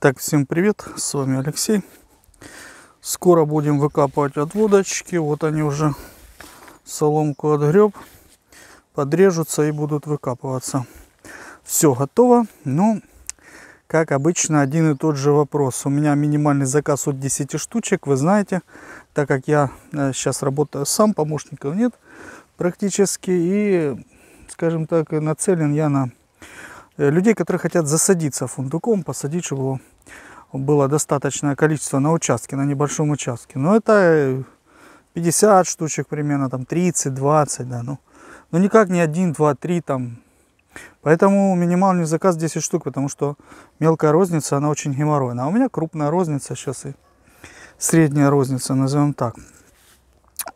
Так, всем привет, с вами Алексей. Скоро будем выкапывать отводочки. Вот они уже соломку отгреб, подрежутся и будут выкапываться. Все готово, но, ну, как обычно, один и тот же вопрос. У меня минимальный заказ от 10 штучек, вы знаете, так как я сейчас э, работаю сам, помощников нет практически, и, скажем так, нацелен я на Э, людей, которые хотят засадиться фундуком, посадить, чтобы было достаточное количество на участке, на небольшом участке. Но это 50 э, штучек примерно, там 30, 20, да, ну. Но ну, никак не 1, 2, 3 там. Поэтому минимальный заказ 10 штук, потому что мелкая розница, она очень геморройная. А у меня крупная розница сейчас и средняя розница, назовем так.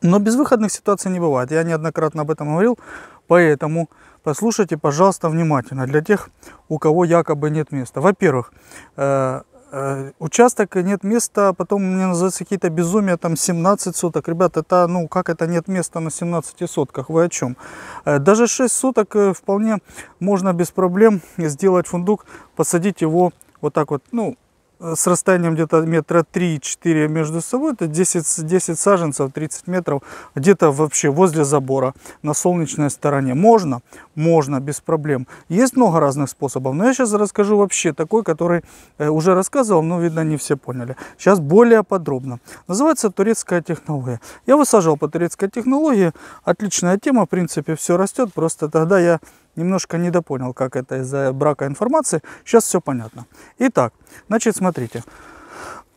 Но безвыходных ситуаций не бывает. Я неоднократно об этом говорил. Поэтому послушайте, пожалуйста, внимательно для тех, у кого якобы нет места. Во-первых, э, э, участок нет места, а потом мне называются какие-то безумия, там 17 соток. Ребята, это, ну, как это нет места на 17 сотках, вы о чем? Э, даже 6 соток вполне можно без проблем сделать фундук, посадить его вот так вот, ну, Э, с расстоянием где-то метра 3-4 между собой, это 10, 10 саженцев, 30 метров, где-то вообще возле забора, на солнечной стороне. Можно? Можно, без проблем. Есть много разных способов, но я сейчас расскажу вообще такой, который э, уже рассказывал, но, видно, не все поняли. Сейчас более подробно. Называется турецкая технология. Я высаживал по турецкой технологии, отличная тема, в принципе, все растет, просто тогда я немножко недопонял, как это из-за брака информации. Сейчас все понятно. Итак, значит, смотрите.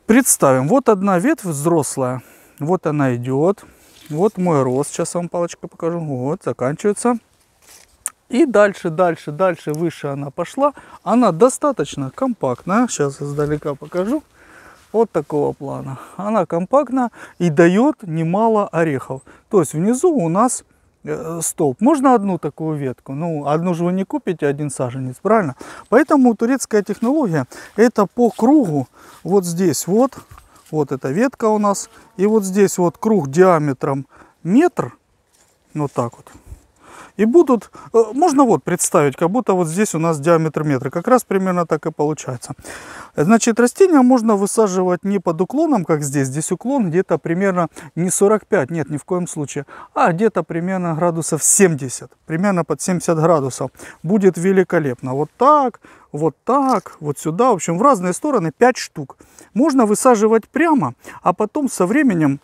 Представим, вот одна ветвь взрослая, вот она идет, вот мой рост, сейчас вам палочка покажу, вот, заканчивается. И дальше, дальше, дальше, выше она пошла. Она достаточно компактная, сейчас издалека покажу. Вот такого плана. Она компактна и дает немало орехов. То есть внизу у нас Э, столб. Можно одну такую ветку? Ну, одну же вы не купите, один саженец, правильно? Поэтому турецкая технология, это по кругу, вот здесь вот, вот эта ветка у нас, и вот здесь вот круг диаметром метр, вот так вот, и будут, э, можно вот представить, как будто вот здесь у нас диаметр метра. Как раз примерно так и получается. Значит, растения можно высаживать не под уклоном, как здесь. Здесь уклон где-то примерно не 45, нет, ни в коем случае, а где-то примерно градусов 70. Примерно под 70 градусов. Будет великолепно. Вот так, вот так, вот сюда. В общем, в разные стороны 5 штук. Можно высаживать прямо, а потом со временем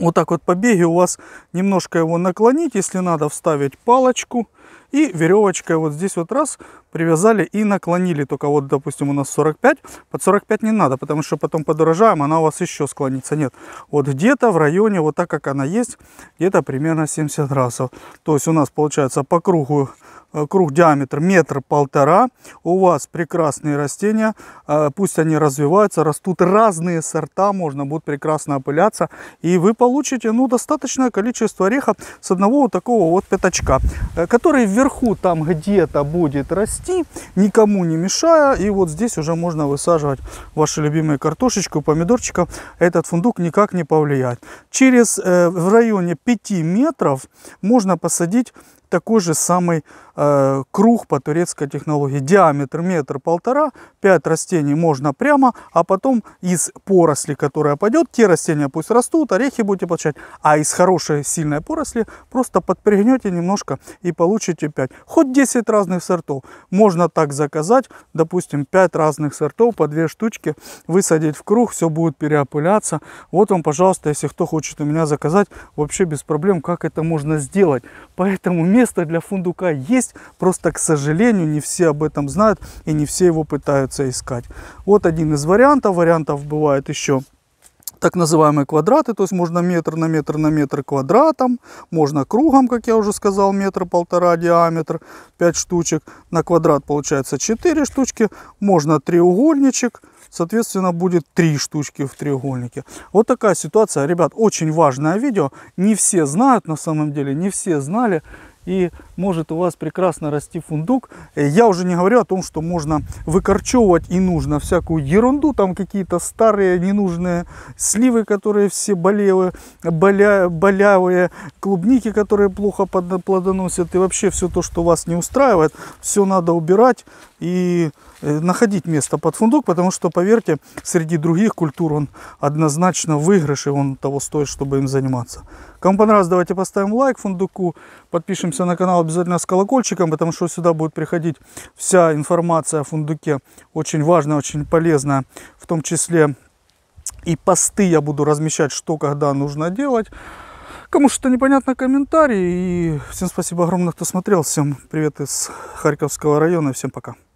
вот так вот побеги у вас немножко его наклонить, если надо вставить палочку и веревочкой вот здесь вот раз привязали и наклонили. Только вот, допустим, у нас 45, под 45 не надо, потому что потом подорожаем, она у вас еще склонится. Нет, вот где-то в районе, вот так как она есть, где-то примерно 70 градусов. То есть у нас получается по кругу Э, круг диаметр метр-полтора. У вас прекрасные растения, э, пусть они развиваются, растут разные сорта, можно будет прекрасно опыляться. И вы получите ну, достаточное количество орехов с одного вот такого вот пятачка, э, который вверху там где-то будет расти, никому не мешая. И вот здесь уже можно высаживать ваши любимые картошечку, помидорчиков. Этот фундук никак не повлияет. Через в районе 5 метров можно посадить такой же самый э, круг по турецкой технологии. Диаметр метр-полтора, пять растений можно прямо, а потом из поросли, которая пойдет, те растения пусть растут, орехи будете получать, а из хорошей сильной поросли просто подпрыгнете немножко и получите 5. Хоть 10 разных сортов. Можно так заказать, допустим, 5 разных сортов по 2 штучки, высадить в круг, все будет переопыляться. Вот вам, пожалуйста, если кто хочет у меня заказать, вообще без проблем, как это можно сделать. Поэтому место для фундука есть, просто, к сожалению, не все об этом знают и не все его пытаются искать. Вот один из вариантов. Вариантов бывает еще так называемые квадраты, то есть можно метр на метр на метр квадратом, можно кругом, как я уже сказал, метр полтора диаметр, 5 штучек, на квадрат получается 4 штучки, можно треугольничек, соответственно, будет 3 штучки в треугольнике. Вот такая ситуация, ребят, очень важное видео, не все знают на самом деле, не все знали, и может у вас прекрасно расти фундук. Э, я уже не говорю о том, что можно выкорчевывать и нужно всякую ерунду, там какие-то старые ненужные сливы, которые все болевые, боля, болявые, клубники, которые плохо плодоносят и вообще все то, что вас не устраивает, все надо убирать и э, находить место под фундук, потому что, поверьте, среди других культур он однозначно выигрыш, и он того стоит, чтобы им заниматься. Кому понравилось, давайте поставим лайк фундуку, подпишемся подписываемся на канал обязательно с колокольчиком, потому что сюда будет приходить вся информация о фундуке. Очень важная, очень полезная, в том числе и посты я буду размещать, что когда нужно делать. Кому что-то непонятно, комментарии. И всем спасибо огромное, кто смотрел. Всем привет из Харьковского района. Всем пока.